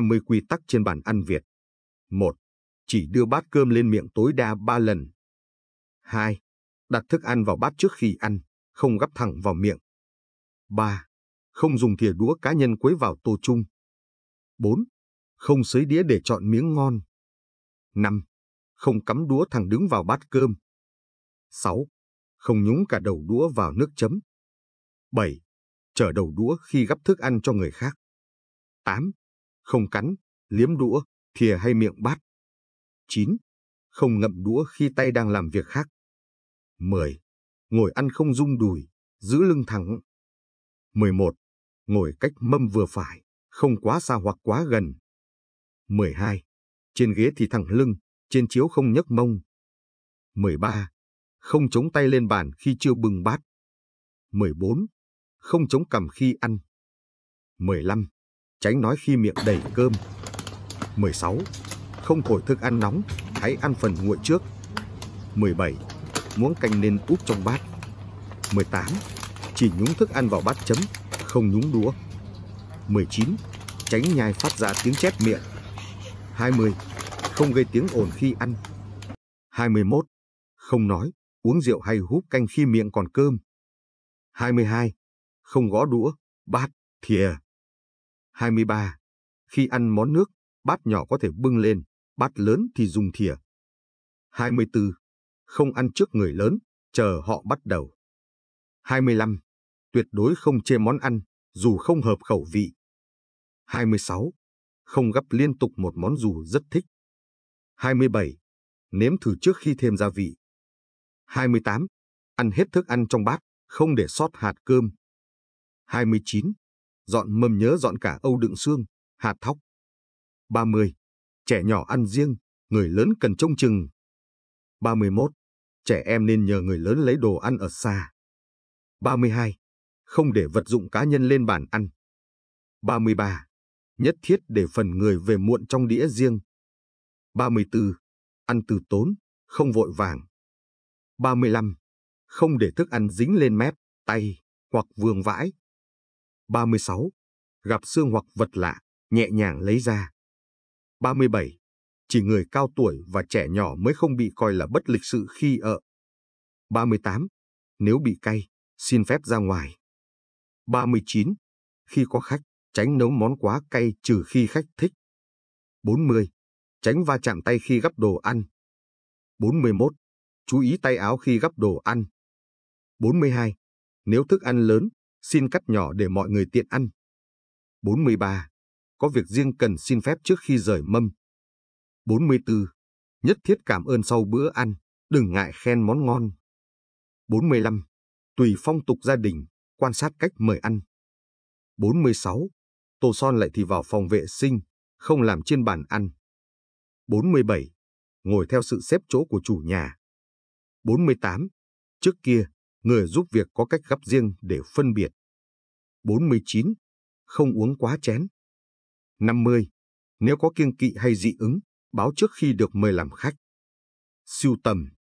50 quy tắc trên bàn ăn Việt. 1. Chỉ đưa bát cơm lên miệng tối đa 3 lần. 2. Đặt thức ăn vào bát trước khi ăn, không gắp thẳng vào miệng. 3. Không dùng thìa đũa cá nhân quấy vào tô chung. 4. Không xới đĩa để chọn miếng ngon. 5. Không cắm đũa thẳng đứng vào bát cơm. 6. Không nhúng cả đầu đũa vào nước chấm. 7. Chở đầu đũa khi gắp thức ăn cho người khác. 8. Không cắn, liếm đũa, thìa hay miệng bát. 9. Không ngậm đũa khi tay đang làm việc khác. 10. Ngồi ăn không rung đùi, giữ lưng thẳng. 11. Ngồi cách mâm vừa phải, không quá xa hoặc quá gần. 12. Trên ghế thì thẳng lưng, trên chiếu không nhấc mông. 13. Không chống tay lên bàn khi chưa bưng bát. 14. Không chống cằm khi ăn. 15 tránh nói khi miệng đầy cơm. 16. Không thổi thức ăn nóng, hãy ăn phần nguội trước. 17. Muỗng canh nên úp trong bát. 18. Chỉ nhúng thức ăn vào bát chấm, không nhúng đũa. 19. Tránh nhai phát ra tiếng chép miệng. 20. Không gây tiếng ồn khi ăn. 21. Không nói, uống rượu hay hút canh khi miệng còn cơm. 22. Không gõ đũa, bát, thìa. 23. Khi ăn món nước, bát nhỏ có thể bưng lên, bát lớn thì dùng thìa. 24. Không ăn trước người lớn, chờ họ bắt đầu. 25. Tuyệt đối không chê món ăn, dù không hợp khẩu vị. 26. Không gấp liên tục một món dù rất thích. 27. Nếm thử trước khi thêm gia vị. 28. Ăn hết thức ăn trong bát, không để sót hạt cơm. 29 dọn mầm nhớ dọn cả âu đựng xương, hạt thóc. 30. Trẻ nhỏ ăn riêng, người lớn cần trông chừng. 31. Trẻ em nên nhờ người lớn lấy đồ ăn ở xa. 32. Không để vật dụng cá nhân lên bàn ăn. 33. Nhất thiết để phần người về muộn trong đĩa riêng. 34. Ăn từ tốn, không vội vàng. 35. Không để thức ăn dính lên mép, tay hoặc vương vãi 36. Gặp xương hoặc vật lạ, nhẹ nhàng lấy ra. 37. Chỉ người cao tuổi và trẻ nhỏ mới không bị coi là bất lịch sự khi ở. 38. Nếu bị cay, xin phép ra ngoài. 39. Khi có khách, tránh nấu món quá cay trừ khi khách thích. 40. Tránh va chạm tay khi gắp đồ ăn. 41. Chú ý tay áo khi gắp đồ ăn. 42. Nếu thức ăn lớn, xin cắt nhỏ để mọi người tiện ăn. 43. Có việc riêng cần xin phép trước khi rời mâm. 44. Nhất thiết cảm ơn sau bữa ăn, đừng ngại khen món ngon. 45. Tùy phong tục gia đình, quan sát cách mời ăn. 46. Tô son lại thì vào phòng vệ sinh, không làm trên bàn ăn. 47. Ngồi theo sự xếp chỗ của chủ nhà. 48. Trước kia, người giúp việc có cách gấp riêng để phân biệt. 49. Không uống quá chén. 50. Nếu có kiêng kỵ hay dị ứng, báo trước khi được mời làm khách. Siêu tầm,